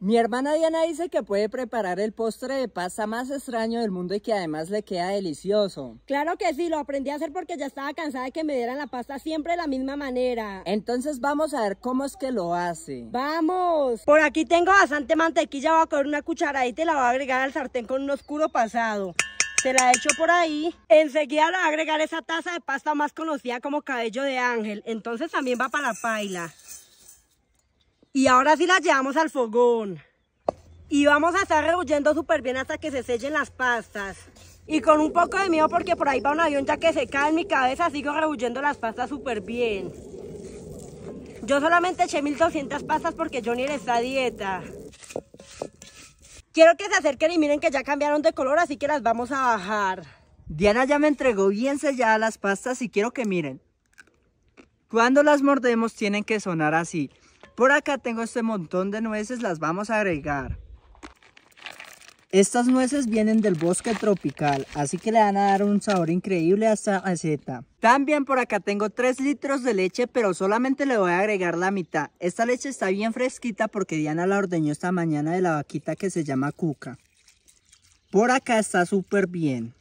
Mi hermana Diana dice que puede preparar el postre de pasta más extraño del mundo y que además le queda delicioso. Claro que sí, lo aprendí a hacer porque ya estaba cansada de que me dieran la pasta siempre de la misma manera. Entonces vamos a ver cómo es que lo hace. ¡Vamos! Por aquí tengo bastante mantequilla, voy a coger una cucharadita y la voy a agregar al sartén con un oscuro pasado. Se la echo por ahí. Enseguida le voy a agregar esa taza de pasta más conocida como cabello de ángel. Entonces también va para la paila. Y ahora sí las llevamos al fogón. Y vamos a estar rehuyendo súper bien hasta que se sellen las pastas. Y con un poco de miedo porque por ahí va un avión ya que se cae en mi cabeza, sigo rehuyendo las pastas súper bien. Yo solamente eché 1200 pastas porque Johnny le está dieta. Quiero que se acerquen y miren que ya cambiaron de color, así que las vamos a bajar. Diana ya me entregó bien selladas las pastas y quiero que miren. Cuando las mordemos tienen que sonar así. Por acá tengo este montón de nueces, las vamos a agregar. Estas nueces vienen del bosque tropical, así que le van a dar un sabor increíble a esta receta. También por acá tengo 3 litros de leche, pero solamente le voy a agregar la mitad. Esta leche está bien fresquita porque Diana la ordeñó esta mañana de la vaquita que se llama Cuca. Por acá está súper bien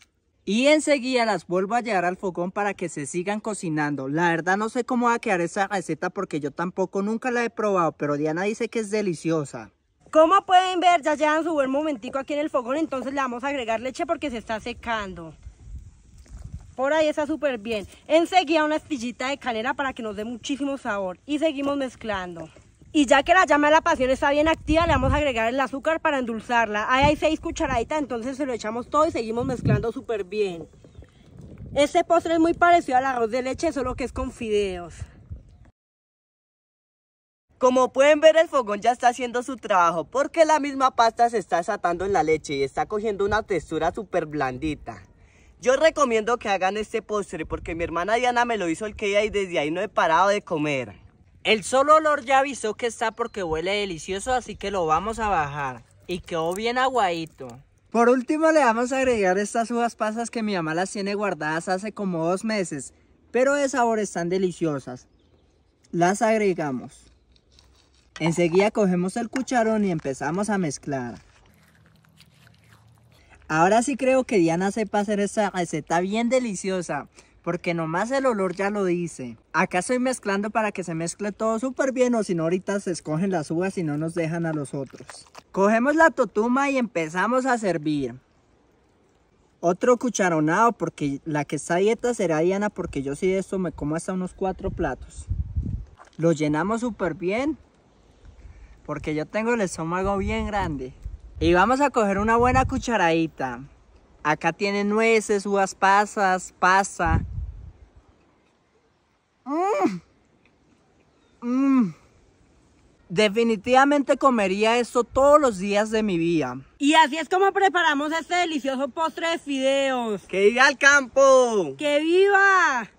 y enseguida las vuelvo a llevar al fogón para que se sigan cocinando. La verdad no sé cómo va a quedar esa receta porque yo tampoco nunca la he probado, pero Diana dice que es deliciosa. Como pueden ver, ya llevan su buen momentico aquí en el fogón, entonces le vamos a agregar leche porque se está secando. Por ahí está súper bien. Enseguida una espillita de canela para que nos dé muchísimo sabor. Y seguimos mezclando. Y ya que la llama de la pasión está bien activa, le vamos a agregar el azúcar para endulzarla. Ahí hay seis cucharaditas, entonces se lo echamos todo y seguimos mezclando súper bien. Este postre es muy parecido al arroz de leche, solo que es con fideos. Como pueden ver el fogón ya está haciendo su trabajo porque la misma pasta se está desatando en la leche y está cogiendo una textura súper blandita. Yo recomiendo que hagan este postre porque mi hermana Diana me lo hizo el que ella y desde ahí no he parado de comer. El solo olor ya avisó que está porque huele delicioso, así que lo vamos a bajar. Y quedó bien aguadito. Por último le vamos a agregar estas uvas pasas que mi mamá las tiene guardadas hace como dos meses. Pero de sabor están deliciosas. Las agregamos. Enseguida cogemos el cucharón y empezamos a mezclar. Ahora sí creo que Diana sepa hacer esta receta bien deliciosa porque nomás el olor ya lo dice. Acá estoy mezclando para que se mezcle todo súper bien o si no ahorita se escogen las uvas y no nos dejan a los otros. Cogemos la totuma y empezamos a servir. Otro cucharonado porque la que está dieta será Diana porque yo si de esto me como hasta unos cuatro platos. Lo llenamos súper bien porque yo tengo el estómago bien grande. Y vamos a coger una buena cucharadita. Acá tiene nueces, uvas pasas, pasa, Definitivamente comería eso todos los días de mi vida. Y así es como preparamos este delicioso postre de fideos. ¡Que viva el campo! ¡Que viva!